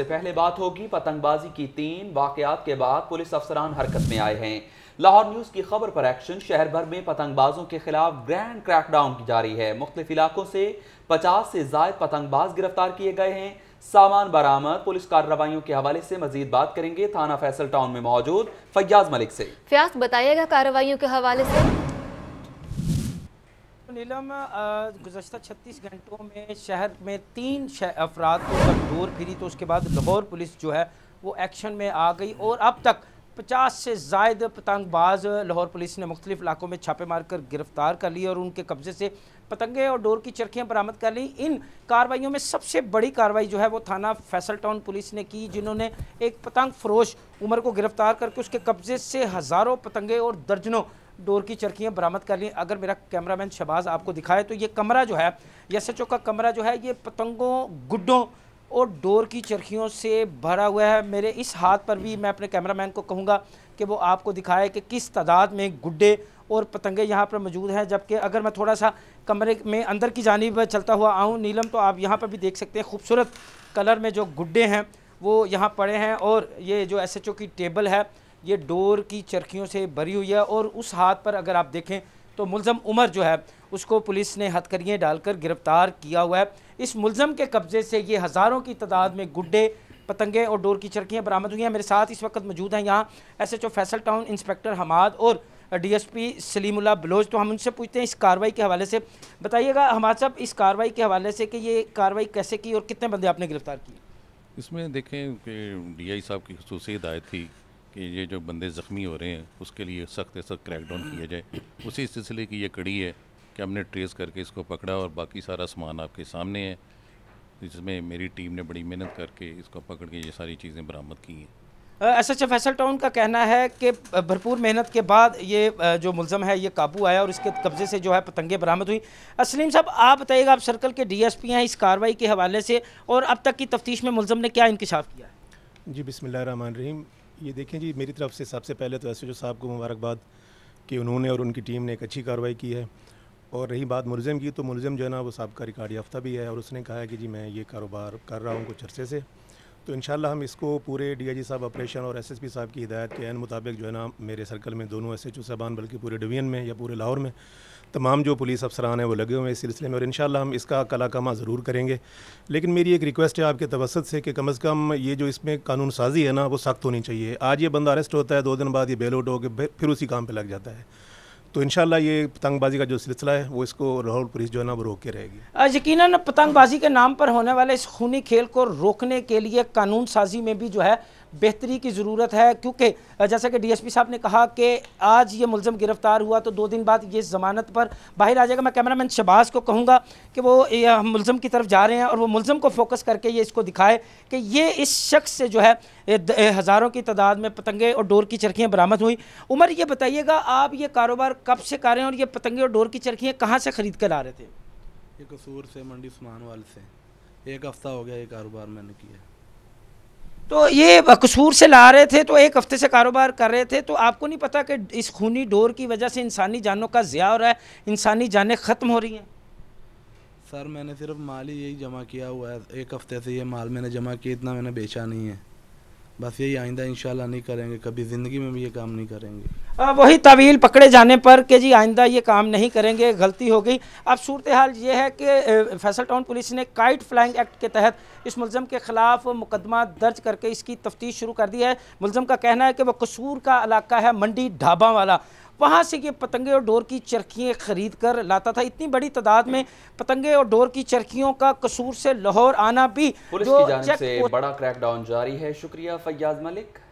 से पहले बात होगी पतंगबाजी की तीन वाकयात के बाद पुलिस अफसरान हरकत में आए हैं लाहौर न्यूज की खबर पर एक्शन शहर भर में पतंगबाजों के खिलाफ ग्रैंड क्रैकडाउन की जारी है मुख्तलिफ इलाकों से 50 से जायद पतंगबाज गिरफ्तार किए गए हैं सामान बरामद पुलिस कार्रवाइयों के हवाले से मजीद बात करेंगे थाना फैसल टाउन में मौजूद फैयाज मलिक से फयाज बताइएगा कार्रवाइयों के हवाले से नीलम गुजशत 36 घंटों में शहर में तीन अफराद को गंदूर फिरी तो उसके बाद लाहौर पुलिस जो है वो एक्शन में आ गई और अब तक 50 से जायद पतंगबाज लाहौर पुलिस ने मुख्तलिफ इलाकों में छापे मार कर गिरफ्तार कर लिए और उनके कब्जे से पतंगे और डोर की चरखियाँ बरामद कर ली इन कार्रवाइयों में सबसे बड़ी कार्रवाई जो है वो थाना फैसल टाउन पुलिस ने की जिन्होंने एक पतंग फरोश उमर को गिरफ्तार करके उसके कब्जे से हज़ारों पतंगे और दर्जनों डोर की चरखियाँ बरामद कर ली अगर मेरा कैमरामैन शबाज आपको दिखाए तो ये कमरा जो है एस एच का कमरा जो है ये पतंगों गुड्डों और डोर की चरखियों से भरा हुआ है मेरे इस हाथ पर भी मैं अपने कैमरामैन को कहूँगा कि वो आपको दिखाए कि किस तादाद में गुड्डे और पतंगे यहाँ पर मौजूद हैं जबकि अगर मैं थोड़ा सा कमरे में अंदर की जानब चलता हुआ आऊँ नीलम तो आप यहाँ पर भी देख सकते हैं खूबसूरत कलर में जो गुड्डे हैं वो यहाँ पड़े हैं और ये जो एस की टेबल है ये डोर की चरखियों से भरी हुई है और उस हाथ पर अगर आप देखें तो मुलम उमर जो है उसको पुलिस ने हथकरियाँ डालकर गिरफ्तार किया हुआ है इस मुलम के कब्ज़े से ये हज़ारों की तादाद में गुड्डे पतंगे और डोर की चरखियाँ बरामद हुई हैं मेरे साथ इस वक्त मौजूद हैं यहाँ S H O Faisal town inspector Hammad और D S P Salimullah Baloch तो हम उनसे पूछते हैं इस कार्रवाई के हवाले से बताइएगा हमारे साहब इस कार्रवाई के हवाले से कि ये कार्रवाई कैसे की और कितने बंदे आपने गिरफ्तार किए इसमें देखें कि डी आई साहब की खसूसी हिदायत थी कि ये जो बंदे ज़ख्मी हो रहे हैं उसके लिए सख्त सख्त क्रैकडाउन किया जाए उसी सिलसिले की ये कड़ी है कि हमने ट्रेस करके इसको पकड़ा और बाकी सारा सामान आपके सामने है जिसमें मेरी टीम ने बड़ी मेहनत करके इसको पकड़ के ये सारी चीज़ें बरामद की हैं S H Faisal town का कहना है कि भरपूर मेहनत के बाद ये जो मुलम है ये काबू आया और इसके कब्जे से जो है पतंगे बरामद हुई असलीम साहब आप बताइएगा आप सर्कल के डीएसपी हैं इस कार्रवाई के हवाले से और अब तक की तफ्तीश में मुलम ने क्या इंकशाफ किया है जी बिसमीम ये देखें जी मेरी तरफ से सबसे पहले तो एस एच साहब को मुबारकबाद कि उन्होंने और उनकी टीम ने एक अच्छी कार्रवाई की है और रही बात मुलज़म की तो मुलज़म जो है ना वो सबका रिकार्ड याफ्ता भी है और उसने कहा है कि जी मैं ये कारोबार कर रहा हूँ कुछ अरसे से तो इन हम इसको पूरे डीआईजी साहब ऑपरेशन और एसएसपी साहब की हिदायत के मुताबिक जो है ना मेरे सर्कल में दोनों एस एच ओ साहबान बल्कि पूरे डिवीजन में या पूरे लाहौर में तमाम जो पुलिस अफसरान हैं वो लगे हुए हैं इस सिलसिले में और इन हम इसका कलाकामा ज़रूर करेंगे लेकिन मेरी एक रिक्वेस्ट है आपके तवसत से कि कम अज़ कम ये जो इसमें कानून साजी है ना वो सख्त होनी चाहिए आज ये बंदा अरेस्ट होता है दो दिन बाद ये बेल आउट होकर फिर उसी काम पर लग जाता है तो इन ये पतंगबाजी का जो सिलसिला है वो इसको राहुल पुलिस जो है ना वो रोक के रहेगी यकीन पतंगबाजी के नाम पर होने वाले इस खूनी खेल को रोकने के लिए कानून साजी में भी जो है बेहतरी की ज़रूरत है क्योंकि जैसा कि डीएसपी साहब ने कहा कि आज ये मुलम गिरफ़्तार हुआ तो दो दिन बाद ये ज़मानत पर बाहर आ जाएगा मैं कैमरामैन शबाज को कहूँगा कि वो मुलम की तरफ जा रहे हैं और वो मुलम को फोकस करके ये इसको दिखाए कि ये इस शख्स से जो है हज़ारों की तादाद में पतंगे और डोर की चरखियाँ बरामद हुई उमर ये बताइएगा आप ये कारोबार कब से कर रहे हैं और ये पतंगे और डोर की चरखियाँ कहाँ से ख़रीद कर ला रहे थे ये कसूर से मंडी सुमान वाले से एक हफ़्ता हो गया ये कारोबार मैंने किया तो ये कसूर से ला रहे थे तो एक हफ्ते से कारोबार कर रहे थे तो आपको नहीं पता कि इस खूनी डोर की वजह से इंसानी जानों का ज़िया हो रहा है इंसानी जानें ख़त्म हो रही हैं सर मैंने सिर्फ माल ही यही जमा किया हुआ है एक हफ़्ते से ये माल मैंने जमा किया इतना मैंने बेचा नहीं है बस यही आइंदा इंशाल्लाह नहीं करेंगे कभी ज़िंदगी में भी ये काम नहीं करेंगे वही तवील पकड़े जाने पर कि जी आइंदा ये काम नहीं करेंगे गलती हो गई अब सूरत हाल ये है कि फैसल टाउन पुलिस ने काइट फ्लाइंग एक्ट के तहत इस मुलम के ख़िलाफ़ मुकदमा दर्ज करके इसकी तफ्तीश शुरू कर दी है मुलम का कहना है कि वह कसूर का इलाका है मंडी ढाबा वाला वहाँ से ये पतंगे और डोर की चरखियाँ ख़रीद कर लाता था इतनी बड़ी तादाद में पतंगे और डोर की चरखियों का कसूर से लाहौर आना भी पुलिस की से बड़ा क्रैकडाउन जारी है शुक्रिया फैयाज मलिक